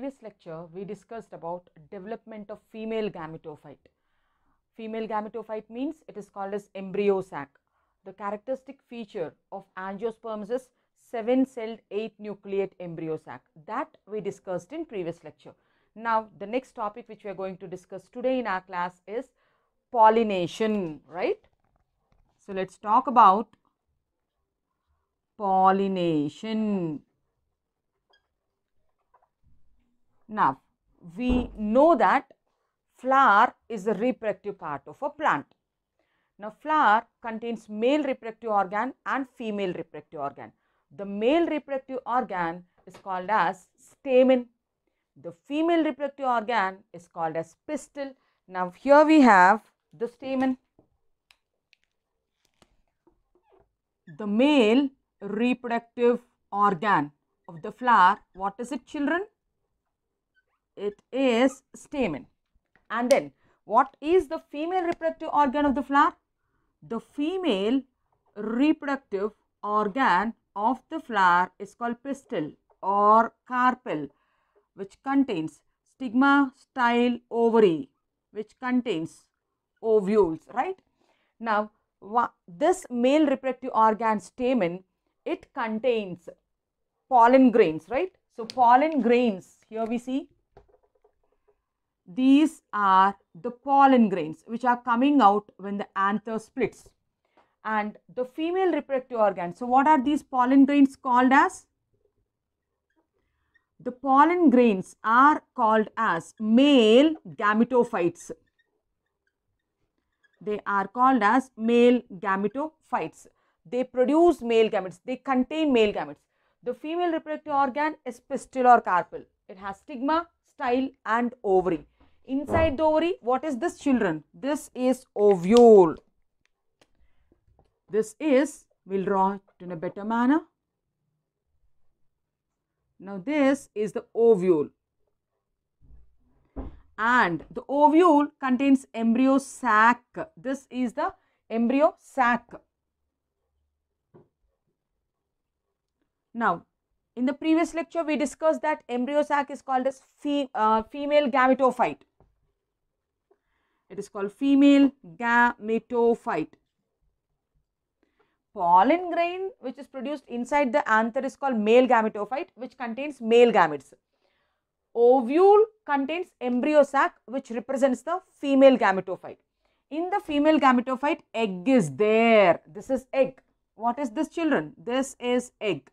previous lecture, we discussed about development of female gametophyte. Female gametophyte means it is called as embryo sac. The characteristic feature of angiosperms is 7-celled 8-nucleate embryo sac. That we discussed in previous lecture. Now, the next topic which we are going to discuss today in our class is pollination, right? So, let's talk about pollination. Now, we know that flower is the reproductive part of a plant. Now, flower contains male reproductive organ and female reproductive organ. The male reproductive organ is called as stamen. The female reproductive organ is called as pistil. Now, here we have the stamen. The male reproductive organ of the flower, what is it children? It is stamen. And then what is the female reproductive organ of the flower? The female reproductive organ of the flower is called pistil or carpel which contains stigma, style, ovary which contains ovules, right? Now, this male reproductive organ stamen, it contains pollen grains, right? So, pollen grains, here we see these are the pollen grains which are coming out when the anther splits. And the female reproductive organ. So, what are these pollen grains called as? The pollen grains are called as male gametophytes. They are called as male gametophytes. They produce male gametes. They contain male gametes. The female reproductive organ is pistil or carpel. It has stigma, style and ovary. Inside the ovary, what is this children? This is ovule. This is, we'll draw it in a better manner. Now this is the ovule. And the ovule contains embryo sac. This is the embryo sac. Now, in the previous lecture, we discussed that embryo sac is called as fe uh, female gametophyte. It is called female gametophyte. Pollen grain which is produced inside the anther is called male gametophyte which contains male gametes. Ovule contains embryo sac which represents the female gametophyte. In the female gametophyte, egg is there. This is egg. What is this children? This is egg.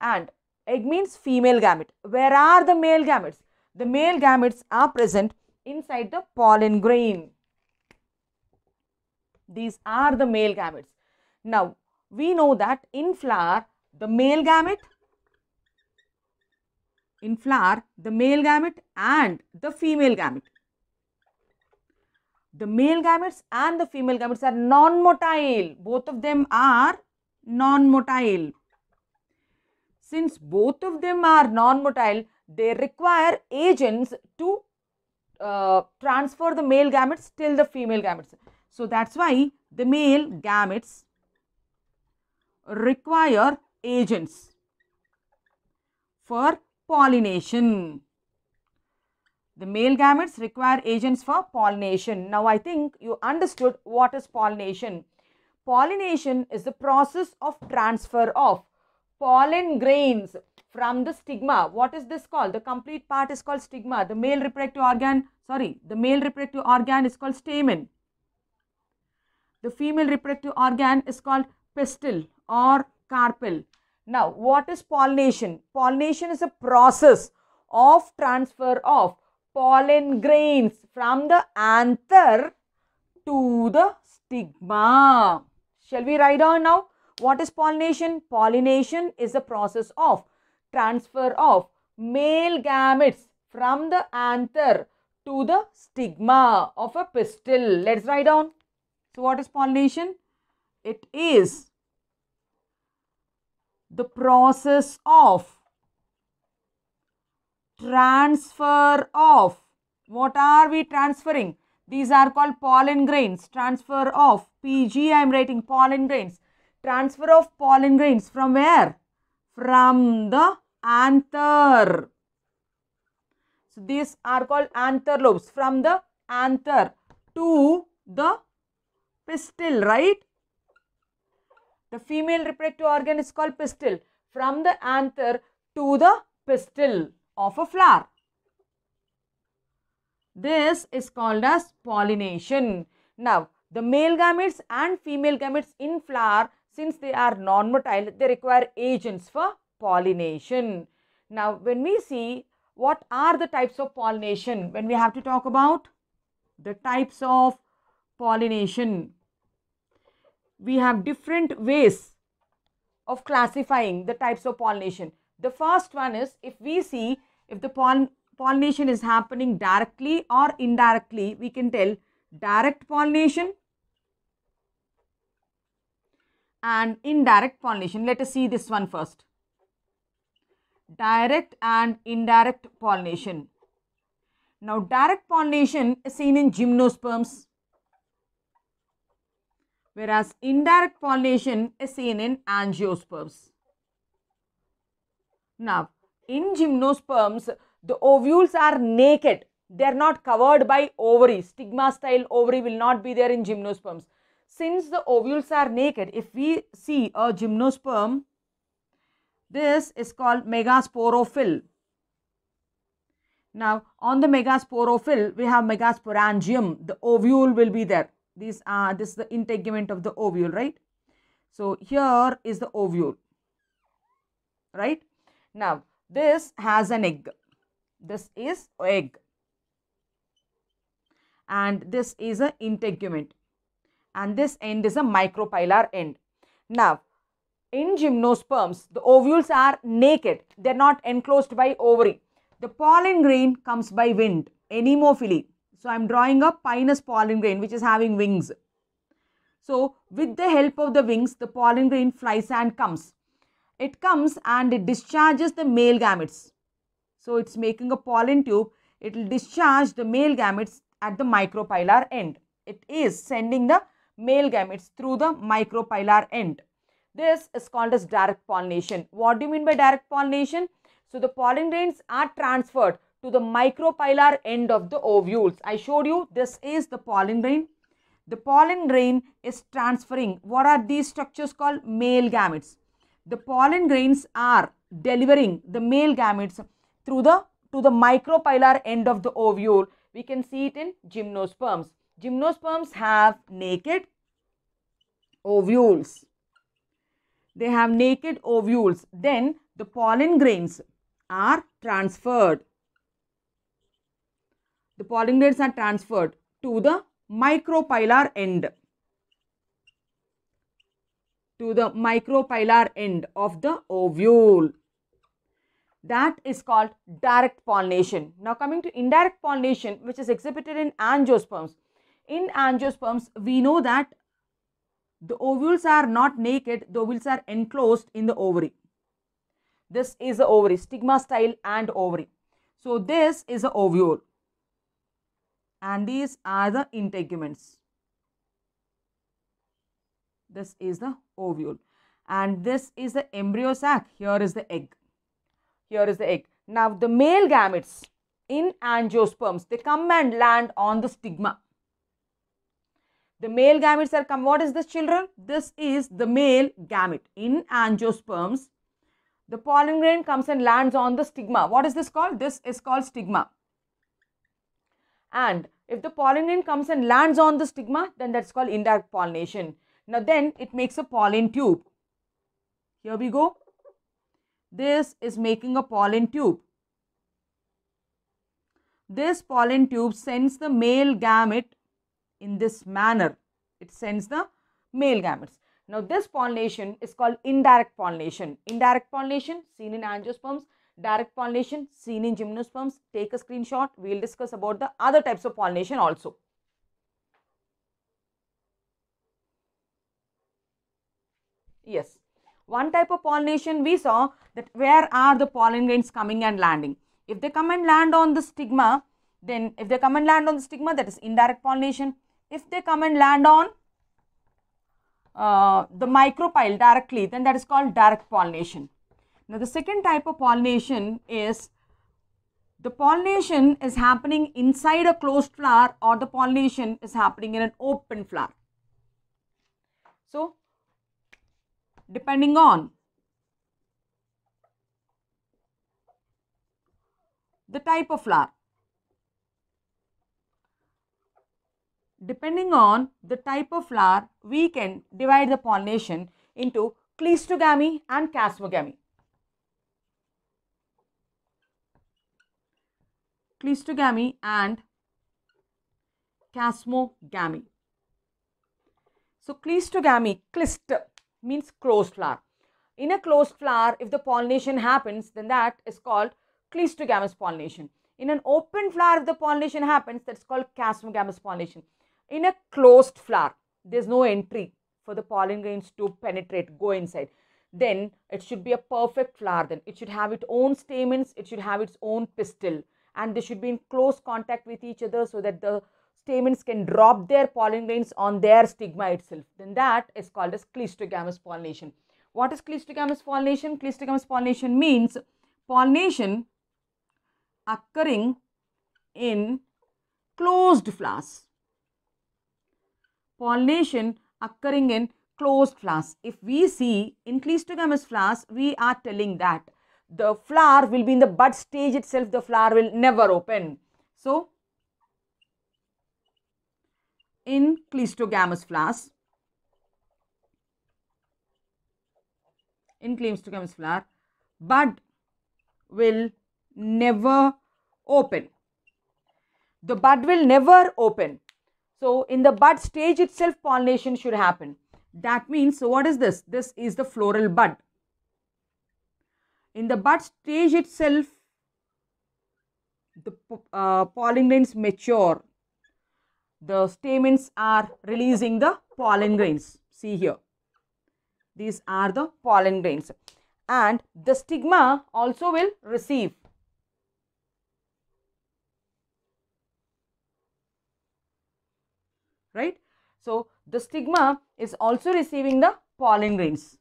And egg means female gamete. Where are the male gametes? The male gametes are present inside the pollen grain. These are the male gametes. Now, we know that in flower, the male gamete, in flower, the male gamete and the female gamete. The male gametes and the female gametes are non-motile. Both of them are non-motile. Since both of them are non-motile, they require agents to uh, transfer the male gametes till the female gametes. So, that is why the male gametes require agents for pollination. The male gametes require agents for pollination. Now, I think you understood what is pollination. Pollination is the process of transfer of pollen grains from the stigma. What is this called? The complete part is called stigma. The male reproductive organ, sorry, the male reproductive organ is called stamen. The female reproductive organ is called pistil or carpel. Now, what is pollination? Pollination is a process of transfer of pollen grains from the anther to the stigma. Shall we write on now? What is pollination? Pollination is the process of transfer of male gametes from the anther to the stigma of a pistil. Let's write down. So, what is pollination? It is the process of transfer of what are we transferring these are called pollen grains transfer of pg i am writing pollen grains Transfer of pollen grains from where? From the anther. So these are called anther lobes. from the anther to the pistil, right? The female reproductive organ is called pistil. From the anther to the pistil of a flower. This is called as pollination. Now, the male gametes and female gametes in flower since they are non-motile, they require agents for pollination. Now, when we see what are the types of pollination, when we have to talk about the types of pollination, we have different ways of classifying the types of pollination. The first one is if we see if the pollination is happening directly or indirectly, we can tell direct pollination and indirect pollination. Let us see this one first. Direct and indirect pollination. Now, direct pollination is seen in gymnosperms, whereas indirect pollination is seen in angiosperms. Now, in gymnosperms, the ovules are naked. They are not covered by ovary. Stigma style ovary will not be there in gymnosperms since the ovules are naked, if we see a gymnosperm, this is called megasporophyll. Now, on the megasporophyll, we have megasporangium. The ovule will be there. These are, uh, this is the integument of the ovule, right? So, here is the ovule, right? Now, this has an egg. This is egg. And this is an integument and this end is a micropylar end. Now, in gymnosperms, the ovules are naked. They are not enclosed by ovary. The pollen grain comes by wind, anemophily. So, I am drawing a pinus pollen grain which is having wings. So, with the help of the wings, the pollen grain flies and comes. It comes and it discharges the male gametes. So, it's making a pollen tube. It will discharge the male gametes at the micropylar end. It is sending the male gametes through the micropylar end. This is called as direct pollination. What do you mean by direct pollination? So the pollen grains are transferred to the micropylar end of the ovules. I showed you this is the pollen grain. The pollen grain is transferring. What are these structures called? Male gametes. The pollen grains are delivering the male gametes through the to the micropylar end of the ovule. We can see it in gymnosperms. Gymnosperms have naked ovules. They have naked ovules. Then the pollen grains are transferred. The pollen grains are transferred to the micropylar end. To the micropylar end of the ovule. That is called direct pollination. Now coming to indirect pollination which is exhibited in angiosperms in angiosperms, we know that the ovules are not naked, the ovules are enclosed in the ovary. This is the ovary, stigma style and ovary. So, this is the ovule and these are the integuments. This is the ovule and this is the embryo sac. Here is the egg. Here is the egg. Now, the male gametes in angiosperms, they come and land on the stigma the male gametes are come. What is this, children? This is the male gamete in angiosperms. The pollen grain comes and lands on the stigma. What is this called? This is called stigma. And if the pollen grain comes and lands on the stigma, then that's called indirect pollination. Now then it makes a pollen tube. Here we go. This is making a pollen tube. This pollen tube sends the male gamete in this manner. It sends the male gametes. Now, this pollination is called indirect pollination. Indirect pollination seen in angiosperms, direct pollination seen in gymnosperms. Take a screenshot. We will discuss about the other types of pollination also. Yes, one type of pollination we saw that where are the pollen grains coming and landing. If they come and land on the stigma, then if they come and land on the stigma, that is indirect pollination if they come and land on uh, the micropyle directly, then that is called direct pollination. Now, the second type of pollination is the pollination is happening inside a closed flower or the pollination is happening in an open flower. So, depending on the type of flower, depending on the type of flower, we can divide the pollination into cleistogamy and casmogamy. Cleistogamy and casmogamy. So, cleistogamy, clist means closed flower. In a closed flower, if the pollination happens, then that is called cleistogamous pollination. In an open flower, if the pollination happens, that's called casmogamous pollination in a closed flower there's no entry for the pollen grains to penetrate go inside then it should be a perfect flower then it should have its own stamens it should have its own pistil and they should be in close contact with each other so that the stamens can drop their pollen grains on their stigma itself then that is called as cleistogamous pollination what is cleistogamous pollination cleistogamous pollination means pollination occurring in closed flowers pollination occurring in closed flowers. If we see in cleistogamous flowers, we are telling that the flower will be in the bud stage itself, the flower will never open. So, in cleistogamous flowers, in cleistogamous flower, bud will never open. The bud will never open. So in the bud stage itself, pollination should happen. That means, so what is this? This is the floral bud. In the bud stage itself, the uh, pollen grains mature. The stamens are releasing the pollen grains. See here. These are the pollen grains. And the stigma also will receive right? So, the stigma is also receiving the pollen grains.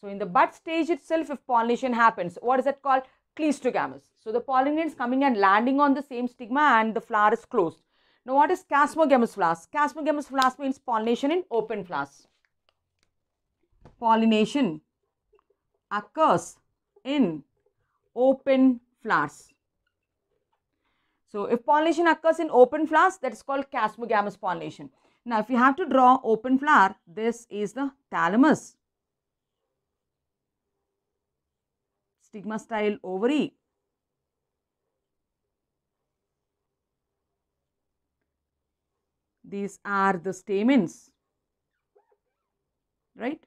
So, in the bud stage itself, if pollination happens, what is that called? Cleistogamous. So, the pollen grains coming and landing on the same stigma and the flower is closed. Now, what is chasmogamous flowers? Chasmogamous flowers means pollination in open flowers. Pollination occurs in open flowers. So if pollination occurs in open flowers, that is called casmogamous pollination. Now, if you have to draw open flower, this is the thalamus. Stigma style ovary. These are the stamens, right?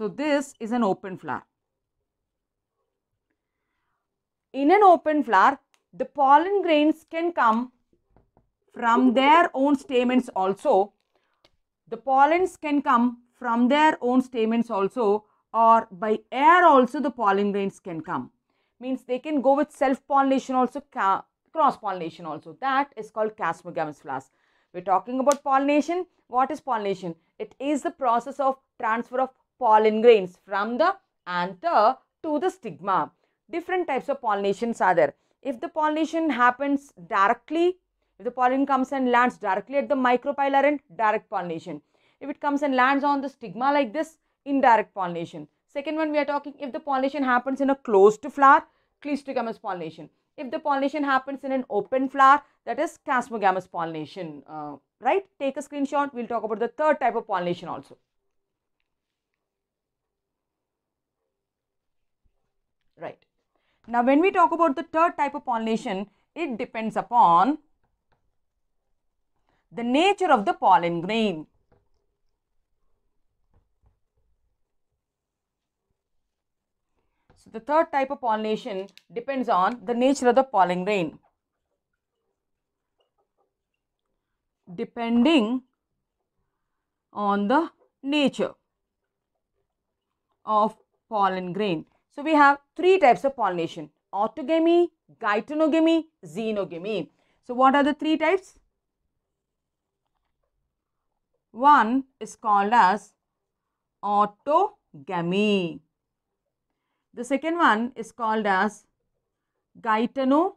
So this is an open flower. In an open flower, the pollen grains can come from their own stamens also. The pollens can come from their own stamens also or by air also the pollen grains can come. Means they can go with self-pollination also, cross-pollination also. That is called casmogamous flowers. We're talking about pollination. What is pollination? It is the process of transfer of pollen grains from the anther to the stigma. Different types of pollinations are there. If the pollination happens directly, if the pollen comes and lands directly at the end, direct pollination. If it comes and lands on the stigma like this, indirect pollination. Second one we are talking if the pollination happens in a closed flower, cleistogamous pollination. If the pollination happens in an open flower, that is casmogamous pollination, uh, right? Take a screenshot, we'll talk about the third type of pollination also. Now, when we talk about the third type of pollination, it depends upon the nature of the pollen grain. So, the third type of pollination depends on the nature of the pollen grain. Depending on the nature of pollen grain. So we have three types of pollination, autogamy, gytonogamy, xenogamy. So what are the three types? One is called as autogamy. The second one is called as gytonogamy.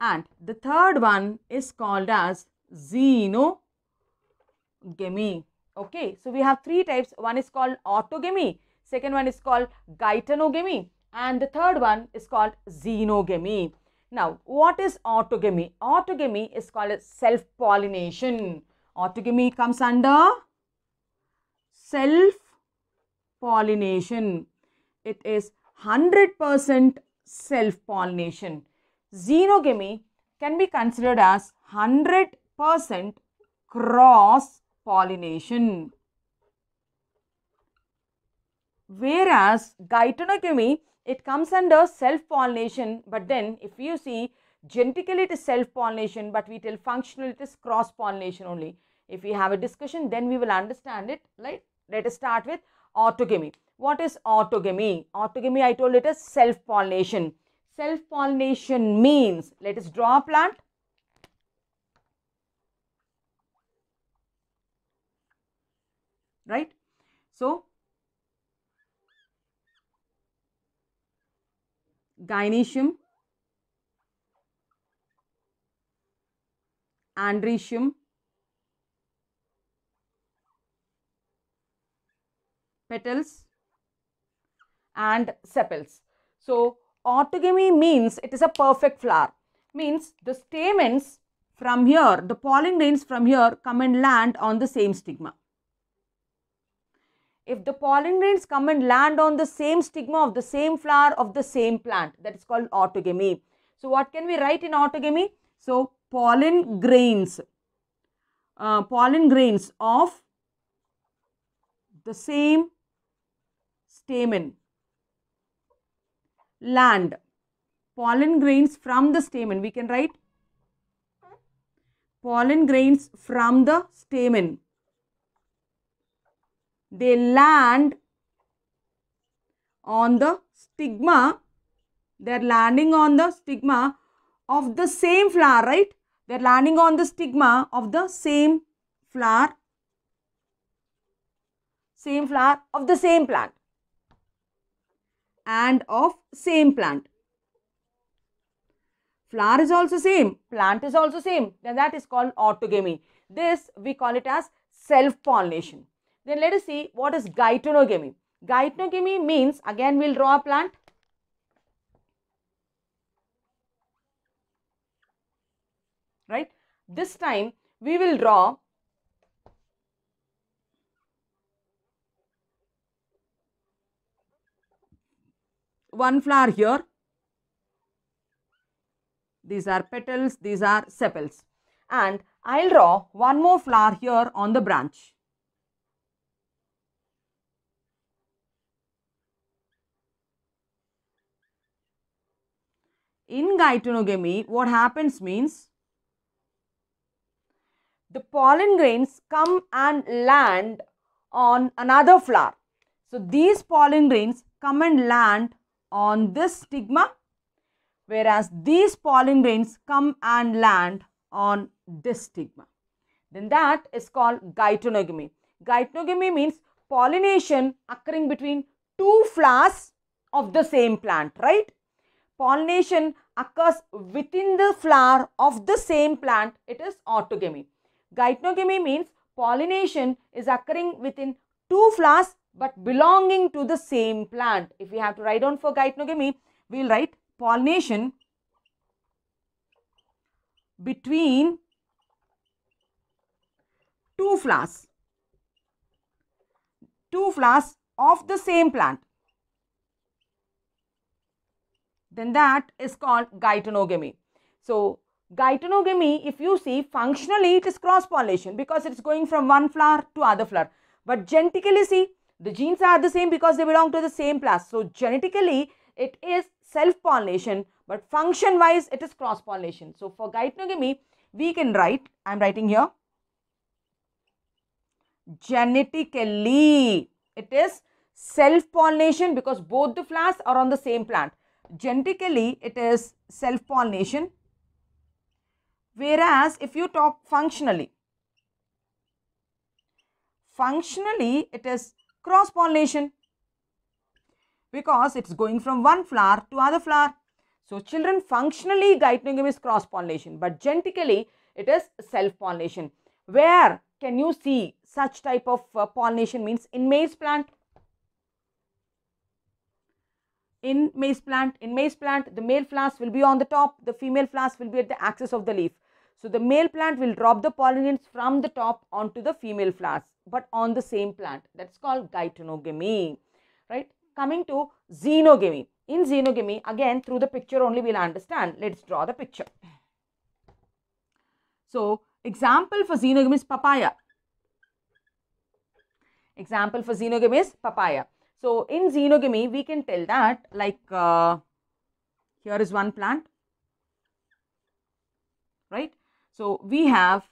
And the third one is called as xenogamy. Okay, so we have three types. One is called autogamy second one is called gytenogamy and the third one is called xenogamy. Now, what is autogamy? Autogamy is called self-pollination. Autogamy comes under self-pollination. It is 100% self-pollination. Xenogamy can be considered as 100% cross-pollination. Whereas gytonotomy, it comes under self-pollination, but then if you see genetically it is self-pollination, but we tell functional it is cross-pollination only. If we have a discussion, then we will understand it, right? Let us start with autogamy. What is autogamy? Autogamy, I told it is self-pollination. Self-pollination means, let us draw a plant. Right? So, gynecium, andrecium, petals and sepals. So autogamy means it is a perfect flower means the stamens from here the pollen grains from here come and land on the same stigma if the pollen grains come and land on the same stigma of the same flower of the same plant that is called autogamy. So what can we write in autogamy? So pollen grains, uh, pollen grains of the same stamen land pollen grains from the stamen we can write pollen grains from the stamen they land on the stigma they are landing on the stigma of the same flower right they are landing on the stigma of the same flower same flower of the same plant and of same plant flower is also same plant is also same then that is called autogamy this we call it as self pollination then let us see what is gytonogamy. Gytonogamy means, again we will draw a plant. Right. This time we will draw one flower here. These are petals, these are sepals. And I will draw one more flower here on the branch. in gytinogamy, what happens means the pollen grains come and land on another flower. So, these pollen grains come and land on this stigma whereas these pollen grains come and land on this stigma. Then that is called gytinogamy. Gytinogamy means pollination occurring between two flowers of the same plant, right? pollination occurs within the flower of the same plant, it is autogamy. Gytnogamy means pollination is occurring within two flowers but belonging to the same plant. If we have to write down for gytnogamy, we will write pollination between two flowers, two flowers of the same plant. then that is called gytenogamy. So, gytenogamy, if you see functionally, it is cross pollination because it's going from one flower to other flower. But genetically, see, the genes are the same because they belong to the same class. So, genetically, it is self pollination, but function wise, it is cross pollination. So, for gytenogamy, we can write, I am writing here, genetically, it is self pollination because both the flowers are on the same plant genetically it is self-pollination whereas if you talk functionally, functionally it is cross-pollination because it's going from one flower to other flower. So, children functionally gynoecium is cross-pollination but genetically it is self-pollination. Where can you see such type of uh, pollination means in maize plant? in maize plant. In maize plant, the male flowers will be on the top, the female flowers will be at the axis of the leaf. So the male plant will drop the pollen from the top onto the female flowers, but on the same plant. That's called gytonogamy, right? Coming to xenogamy. In xenogamy, again through the picture only we'll understand. Let's draw the picture. So example for xenogamy is papaya. Example for xenogamy is papaya. So in xenogamy, we can tell that like uh, here is one plant, right? So we have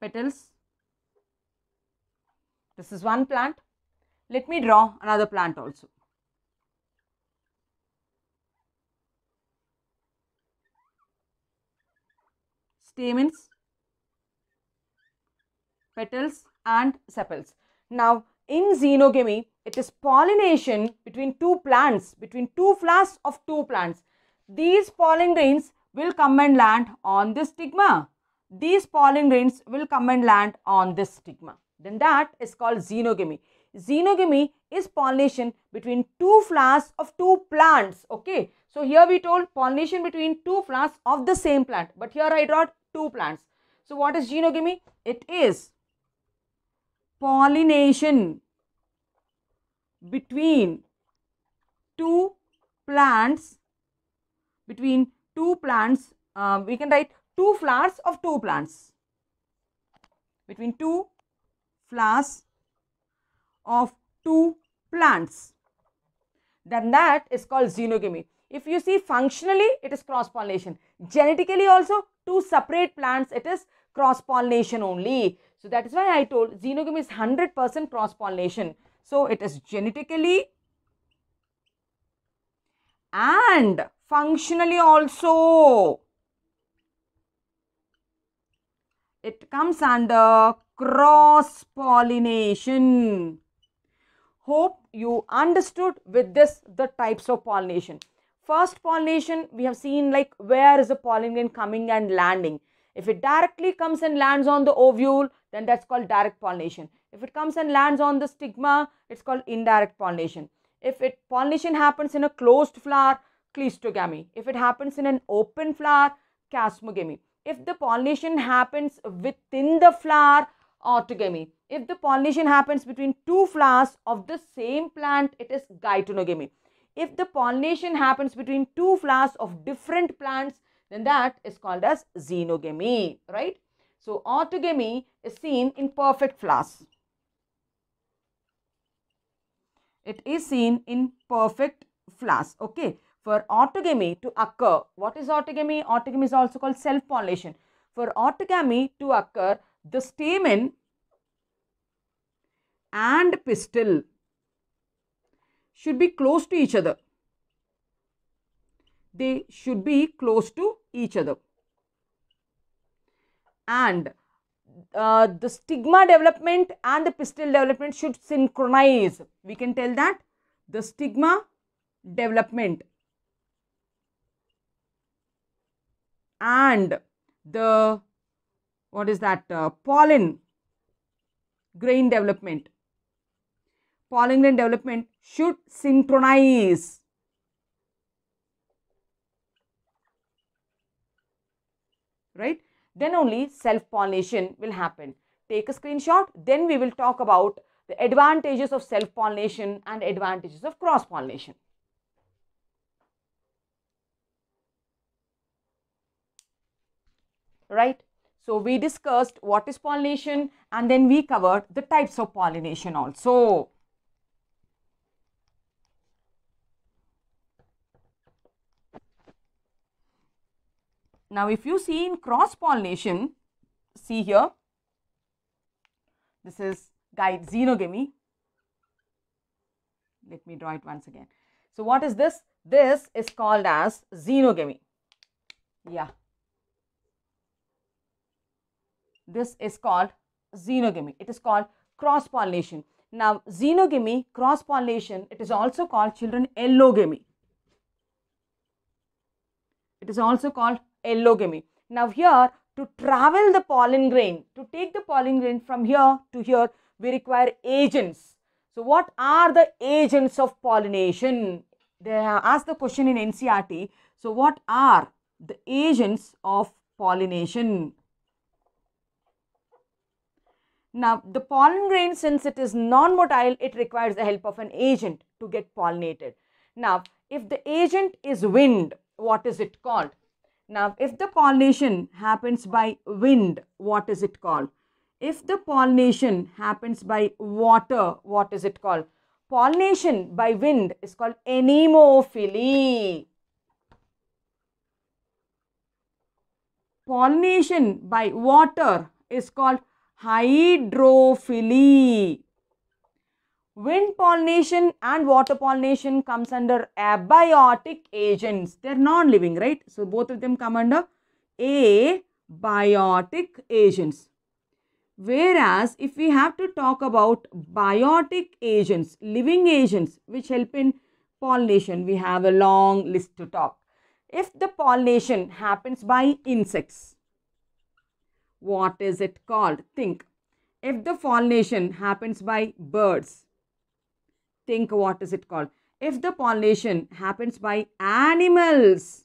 petals. This is one plant. Let me draw another plant also. stamens, petals and sepals. Now in xenogamy, it is pollination between two plants, between two flowers of two plants. These pollen grains will come and land on this stigma. These pollen grains will come and land on this stigma. Then that is called xenogamy. Xenogamy is pollination between two flowers of two plants. Okay. So here we told pollination between two flowers of the same plant. But here I draw two plants. So, what is genogamy? It is pollination between two plants, between two plants, uh, we can write two flowers of two plants, between two flowers of two plants. Then that is called xenogamy. If you see functionally, it is cross-pollination. Genetically also, two separate plants, it is cross-pollination only. So that is why I told xenogamy is 100% cross-pollination. So it is genetically and functionally also. It comes under cross-pollination. Hope you understood with this the types of pollination. First pollination, we have seen like where is the pollen grain coming and landing. If it directly comes and lands on the ovule, then that's called direct pollination. If it comes and lands on the stigma, it's called indirect pollination. If it pollination happens in a closed flower, cleistogamy. If it happens in an open flower, casmogamy. If the pollination happens within the flower, autogamy. If the pollination happens between two flowers of the same plant, it is gaitonogamy if the pollination happens between two flowers of different plants, then that is called as xenogamy, right? So, autogamy is seen in perfect flowers. It is seen in perfect flowers, okay? For autogamy to occur, what is autogamy? Autogamy is also called self-pollination. For autogamy to occur, the stamen and pistil should be close to each other. They should be close to each other. And uh, the stigma development and the pistil development should synchronize. We can tell that the stigma development and the what is that uh, pollen grain development polygon development should synchronize. Right? Then only self-pollination will happen. Take a screenshot. Then we will talk about the advantages of self-pollination and advantages of cross-pollination. Right? So, we discussed what is pollination and then we covered the types of pollination also. Now, if you see in cross pollination, see here, this is guide xenogamy. Let me draw it once again. So, what is this? This is called as xenogamy. Yeah. This is called xenogamy. It is called cross pollination. Now, xenogamy, cross pollination, it is also called children ellogamy. It is also called allogamy. Now here to travel the pollen grain, to take the pollen grain from here to here, we require agents. So what are the agents of pollination? They asked the question in NCRT. So what are the agents of pollination? Now, the pollen grain, since it is non-motile, it requires the help of an agent to get pollinated. Now, if the agent is wind, what is it called? Now, if the pollination happens by wind, what is it called? If the pollination happens by water, what is it called? Pollination by wind is called anemophily. Pollination by water is called hydrophily. Wind pollination and water pollination comes under abiotic agents. They're non-living, right? So, both of them come under abiotic agents. Whereas, if we have to talk about biotic agents, living agents which help in pollination, we have a long list to talk. If the pollination happens by insects, what is it called? Think. If the pollination happens by birds, think what is it called? If the pollination happens by animals,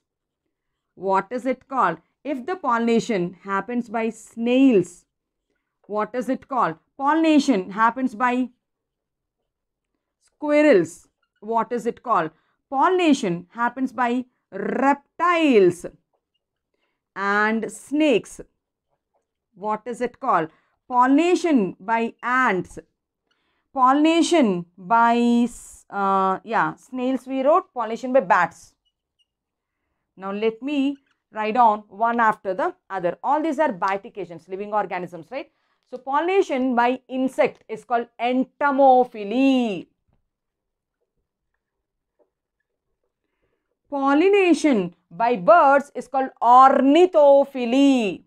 what is it called? If the pollination happens by snails, what is it called? Pollination happens by squirrels, what is it called? Pollination happens by reptiles and snakes. What is it called? Pollination by ants pollination by, uh, yeah, snails we wrote, pollination by bats. Now, let me write down one after the other. All these are bifurcations, living organisms, right? So, pollination by insect is called entomophily. Pollination by birds is called ornithophily.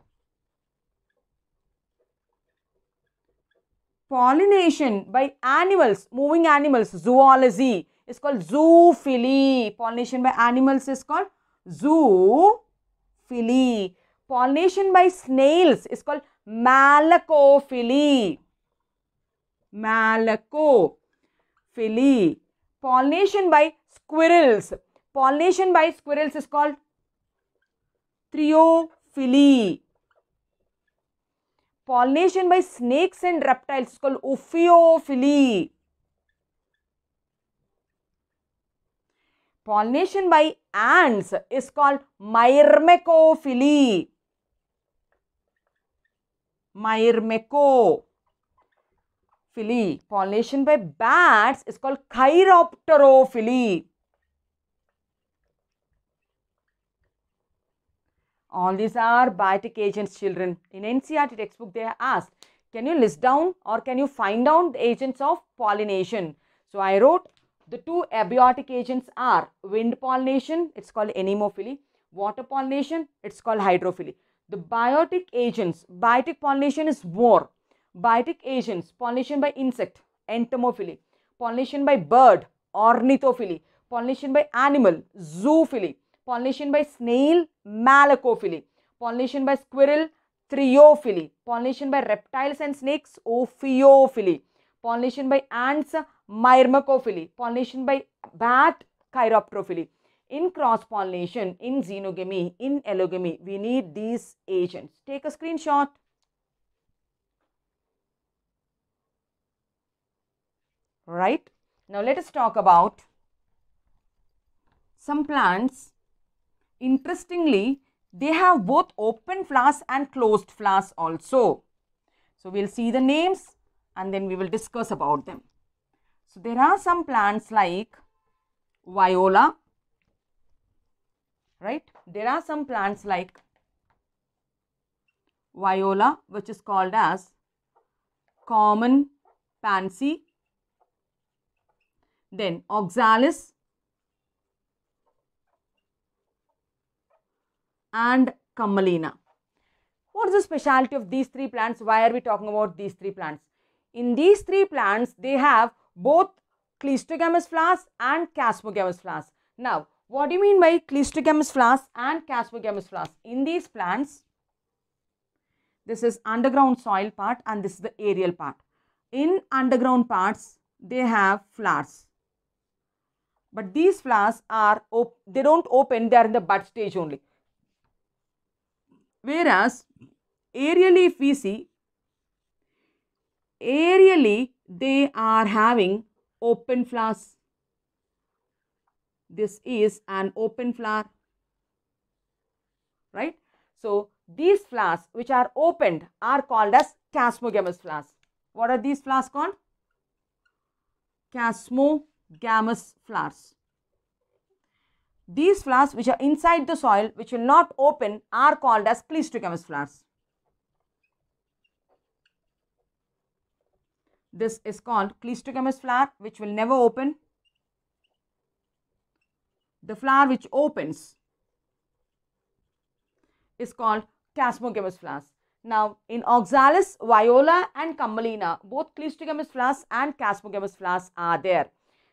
pollination by animals, moving animals, zoology is called zoophily. Pollination by animals is called zoophily. Pollination by snails is called malacophily. Malacophily. Pollination by squirrels. Pollination by squirrels is called triophily pollination by snakes and reptiles is called ophiophily. Pollination by ants is called myrmecophily. Myrmecophily. Pollination by bats is called chiropterophily. All these are biotic agents, children. In NCRT textbook, they are asked, can you list down or can you find down the agents of pollination? So, I wrote the two abiotic agents are wind pollination, it's called anemophily, water pollination, it's called hydrophily. The biotic agents, biotic pollination is more. Biotic agents, pollination by insect, entomophily, pollination by bird, ornithophily, pollination by animal, zoophily, pollination by snail, malacophily. Pollination by squirrel, triophily. Pollination by reptiles and snakes, ophiophily. Pollination by ants, myrmecophily. Pollination by bat, chiroptrophily. In cross-pollination, in xenogamy, in allogamy, we need these agents. Take a screenshot. Right? Now, let us talk about some plants Interestingly, they have both open flowers and closed flowers also. So, we will see the names and then we will discuss about them. So, there are some plants like viola, right? There are some plants like viola which is called as common pansy. Then oxalis and Camelina. What's the specialty of these three plants? Why are we talking about these three plants? In these three plants, they have both cleistogamous flowers and caspogamous flowers. Now, what do you mean by cleistogamous flowers and caspogamous flowers? In these plants, this is underground soil part and this is the aerial part. In underground parts, they have flowers. But these flowers are, they don't open, they are in the bud stage only. Whereas aerially if we see, aerially they are having open flowers. This is an open flower, right? So, these flowers which are opened are called as chasmogamous flowers. What are these flowers called? Chasmogamous flowers. These flowers which are inside the soil which will not open are called as pleiostochemist flowers. This is called pleiostochemist flower which will never open. The flower which opens is called chasmogamous flowers. Now, in oxalis, viola and camelina, both cleistogamous flowers and chasmogamous flowers are there.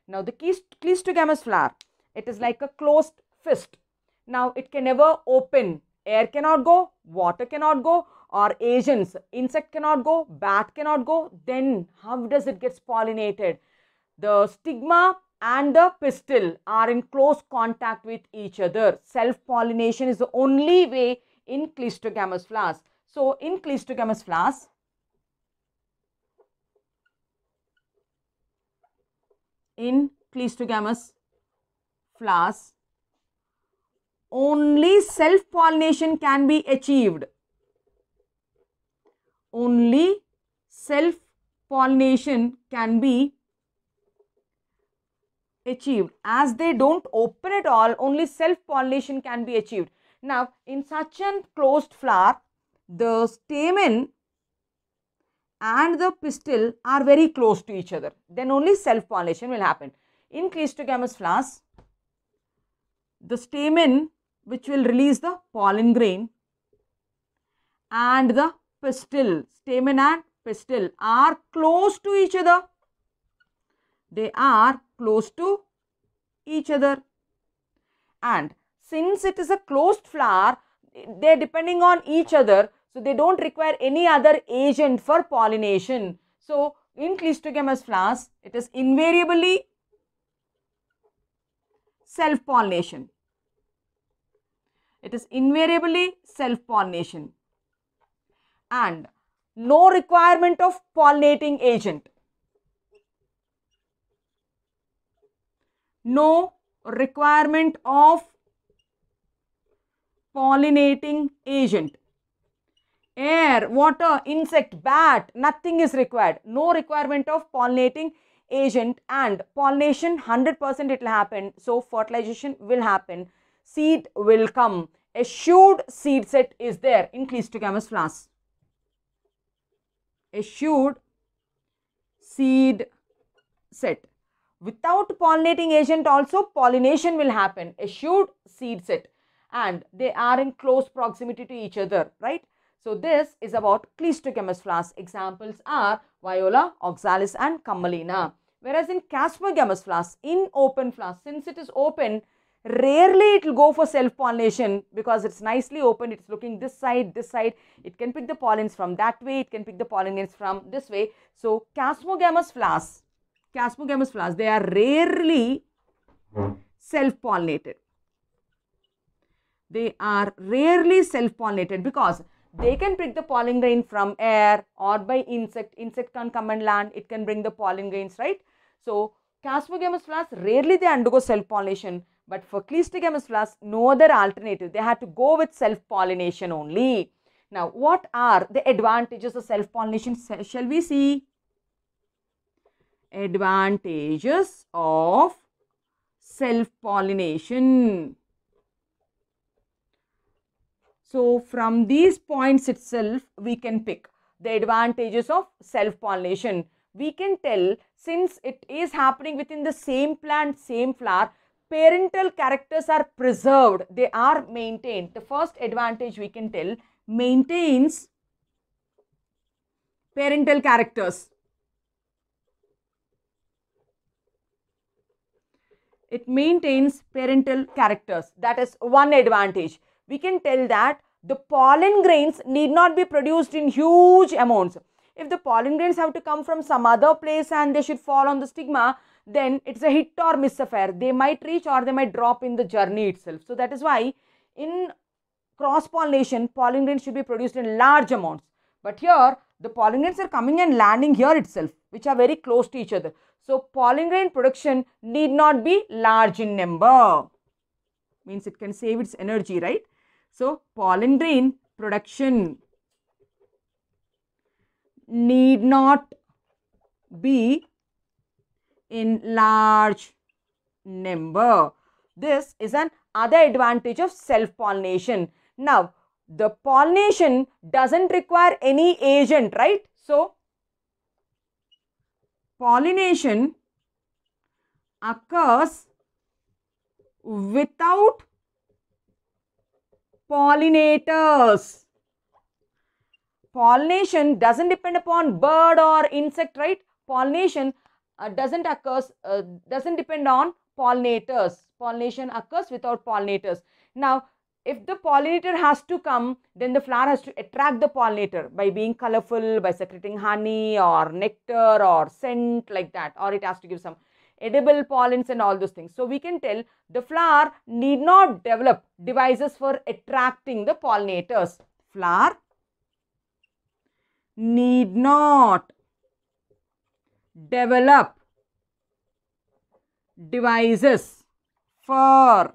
Now, the cleistogamous flower it is like a closed fist. Now it can never open. Air cannot go, water cannot go, or agents, insect cannot go, bat cannot go. Then how does it get pollinated? The stigma and the pistil are in close contact with each other. Self-pollination is the only way in Clistogamous flowers. So in Clistogamous flowers, in Clistogamous flowers, only self pollination can be achieved. Only self pollination can be achieved. As they don't open at all, only self pollination can be achieved. Now, in such an closed flower, the stamen and the pistil are very close to each other. Then only self pollination will happen. In cleistogamous flowers, the stamen which will release the pollen grain and the pistil, stamen and pistil are close to each other. They are close to each other. And since it is a closed flower, they are depending on each other. So, they don't require any other agent for pollination. So, in Cleistogamous flowers, it is invariably self-pollination. It is invariably self-pollination. And no requirement of pollinating agent. No requirement of pollinating agent. Air, water, insect, bat, nothing is required. No requirement of pollinating agent and pollination 100% it will happen. So, fertilization will happen seed will come. A assured seed set is there in Cleistogamous A Assured seed set. Without pollinating agent also pollination will happen. Assured seed set and they are in close proximity to each other, right? So this is about Cleistogamous flas. Examples are Viola, Oxalis and Camelina. Whereas in Caspergamous flask, in open flask, since it is open, Rarely it will go for self-pollination because it's nicely open. it's looking this side, this side. It can pick the pollens from that way, it can pick the pollens from this way. So Chasmogamous flowers, Chasmogamous flowers, they are rarely self-pollinated. They are rarely self-pollinated because they can pick the pollen grain from air or by insect. Insect can come and land. It can bring the pollen grains, right? So, Chasmogamous flowers, rarely they undergo self-pollination. But for Cleistogamous flowers, no other alternative. They had to go with self-pollination only. Now, what are the advantages of self-pollination? Shall we see? Advantages of self-pollination. So, from these points itself, we can pick the advantages of self-pollination. We can tell since it is happening within the same plant, same flower, parental characters are preserved, they are maintained. The first advantage we can tell maintains parental characters. It maintains parental characters. That is one advantage. We can tell that the pollen grains need not be produced in huge amounts. If the pollen grains have to come from some other place and they should fall on the stigma, then it's a hit or miss affair. They might reach or they might drop in the journey itself. So that is why in cross pollination, pollen grains should be produced in large amounts. But here, the pollen grains are coming and landing here itself, which are very close to each other. So pollen grain production need not be large in number. Means it can save its energy, right? So pollen grain production need not be in large number. This is an other advantage of self-pollination. Now, the pollination doesn't require any agent, right? So, pollination occurs without pollinators. Pollination doesn't depend upon bird or insect, right? Pollination uh, doesn't occurs uh, doesn't depend on pollinators pollination occurs without pollinators now if the pollinator has to come then the flower has to attract the pollinator by being colorful by secreting honey or nectar or scent like that or it has to give some edible pollens and all those things so we can tell the flower need not develop devices for attracting the pollinators flower need not develop devices for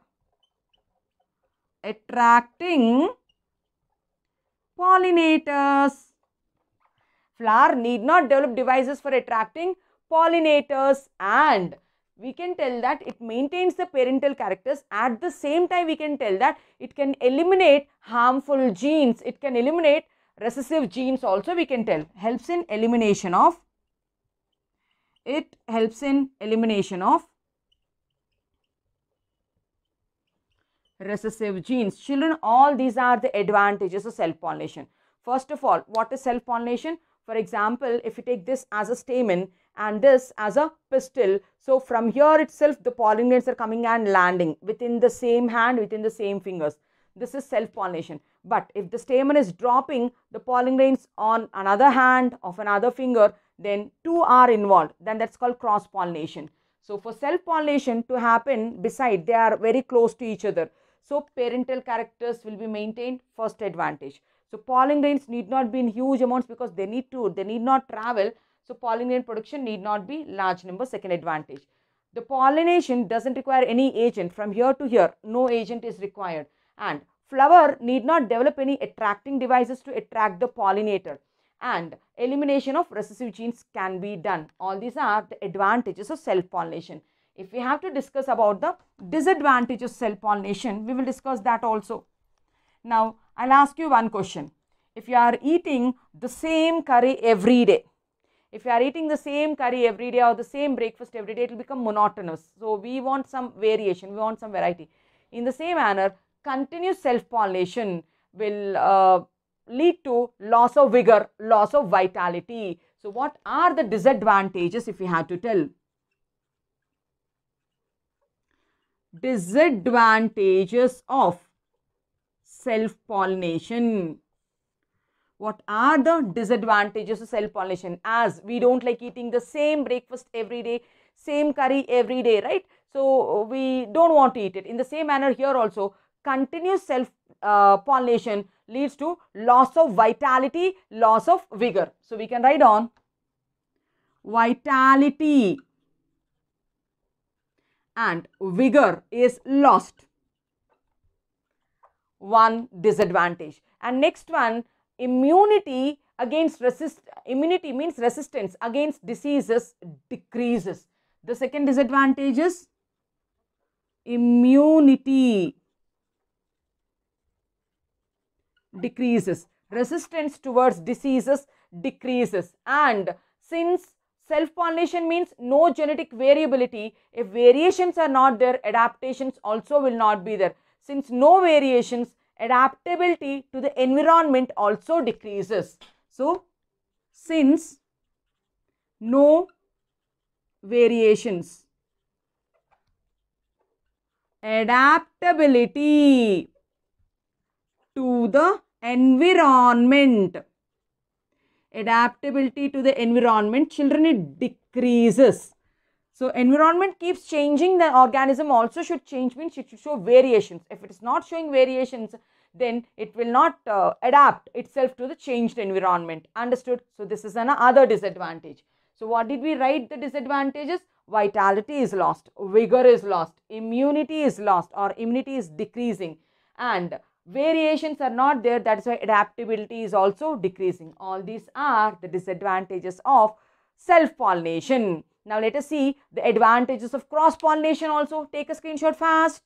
attracting pollinators. Flower need not develop devices for attracting pollinators and we can tell that it maintains the parental characters. At the same time, we can tell that it can eliminate harmful genes. It can eliminate recessive genes also we can tell. Helps in elimination of it helps in elimination of recessive genes. Children, all these are the advantages of self-pollination. First of all, what is self-pollination? For example, if you take this as a stamen and this as a pistil, so from here itself the grains are coming and landing within the same hand, within the same fingers. This is self-pollination. But if the stamen is dropping, the pollen grains on another hand of another finger then two are involved, then that's called cross-pollination. So for self-pollination to happen beside, they are very close to each other. So parental characters will be maintained, first advantage. So pollen grains need not be in huge amounts because they need to, they need not travel. So pollen grain production need not be large number, second advantage. The pollination doesn't require any agent. From here to here, no agent is required. And flower need not develop any attracting devices to attract the pollinator and elimination of recessive genes can be done. All these are the advantages of self-pollination. If we have to discuss about the disadvantages of self-pollination, we will discuss that also. Now, I'll ask you one question. If you are eating the same curry every day, if you are eating the same curry every day or the same breakfast every day, it will become monotonous. So, we want some variation, we want some variety. In the same manner, continuous self-pollination will uh, lead to loss of vigor, loss of vitality. So what are the disadvantages if we had to tell? Disadvantages of self-pollination. What are the disadvantages of self-pollination? As we don't like eating the same breakfast every day, same curry every day, right? So we don't want to eat it. In the same manner here also, continuous self-pollination uh, leads to loss of vitality, loss of vigor. So, we can write on vitality and vigor is lost. One disadvantage. And next one, immunity against resist immunity means resistance against diseases decreases. The second disadvantage is immunity decreases. Resistance towards diseases decreases. And since self-pollination means no genetic variability, if variations are not there, adaptations also will not be there. Since no variations, adaptability to the environment also decreases. So, since no variations, adaptability to the environment. Adaptability to the environment, children, it decreases. So, environment keeps changing, the organism also should change, means it should show variations. If it is not showing variations, then it will not uh, adapt itself to the changed environment. Understood? So, this is another disadvantage. So, what did we write the disadvantages? Vitality is lost, vigor is lost, immunity is lost or immunity is decreasing and variations are not there that is why adaptability is also decreasing all these are the disadvantages of self pollination now let us see the advantages of cross pollination also take a screenshot fast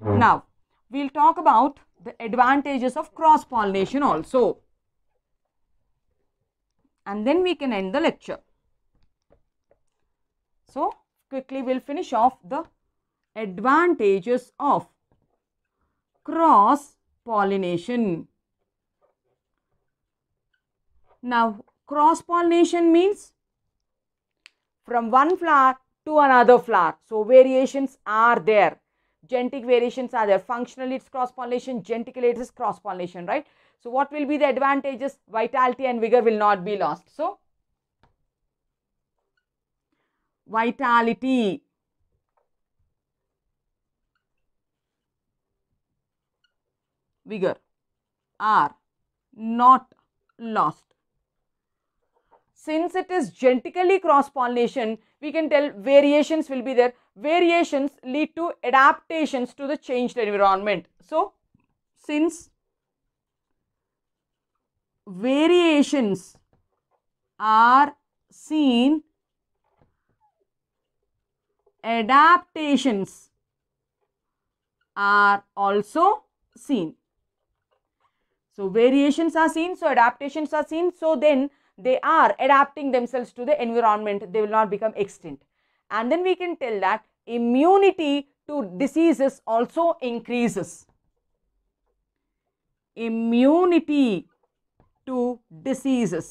now we'll talk about the advantages of cross pollination also and then we can end the lecture. So, quickly we will finish off the advantages of cross pollination. Now, cross pollination means from one flower to another flower. So, variations are there. Genetic variations are there. Functionally, it's cross pollination. Genetically, it is cross pollination, right? So what will be the advantages? Vitality and vigor will not be lost. So vitality vigor are not lost. Since it is genetically cross-pollination, we can tell variations will be there. Variations lead to adaptations to the changed environment. So, since variations are seen adaptations are also seen. So, variations are seen, so adaptations are seen, so then they are adapting themselves to the environment, they will not become extinct. And then we can tell that immunity to diseases also increases. Immunity to diseases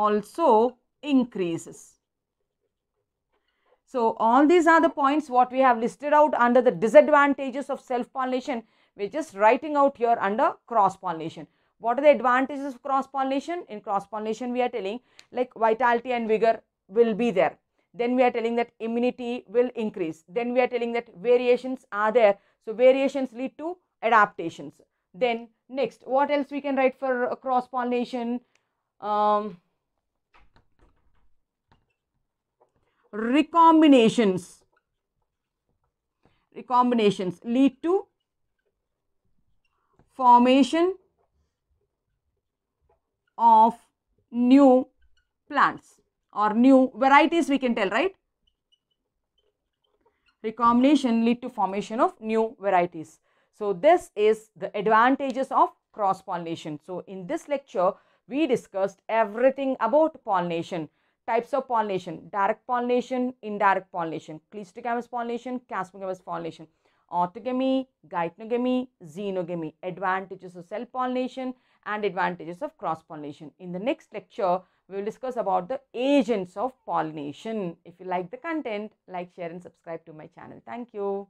also increases. So, all these are the points what we have listed out under the disadvantages of self-pollination. We are just writing out here under cross-pollination. What are the advantages of cross-pollination? In cross-pollination, we are telling like vitality and vigor will be there. Then we are telling that immunity will increase. Then we are telling that variations are there. So, variations lead to adaptations. Then next what else we can write for uh, cross pollination um, recombinations recombinations lead to formation of new plants or new varieties we can tell right recombination lead to formation of new varieties so this is the advantages of cross-pollination. So in this lecture, we discussed everything about pollination, types of pollination, direct pollination, indirect pollination, cleistogamous pollination, caspogamous pollination, autogamy, gytnogamy, xenogamy, advantages of self-pollination and advantages of cross-pollination. In the next lecture, we will discuss about the agents of pollination. If you like the content, like, share and subscribe to my channel. Thank you.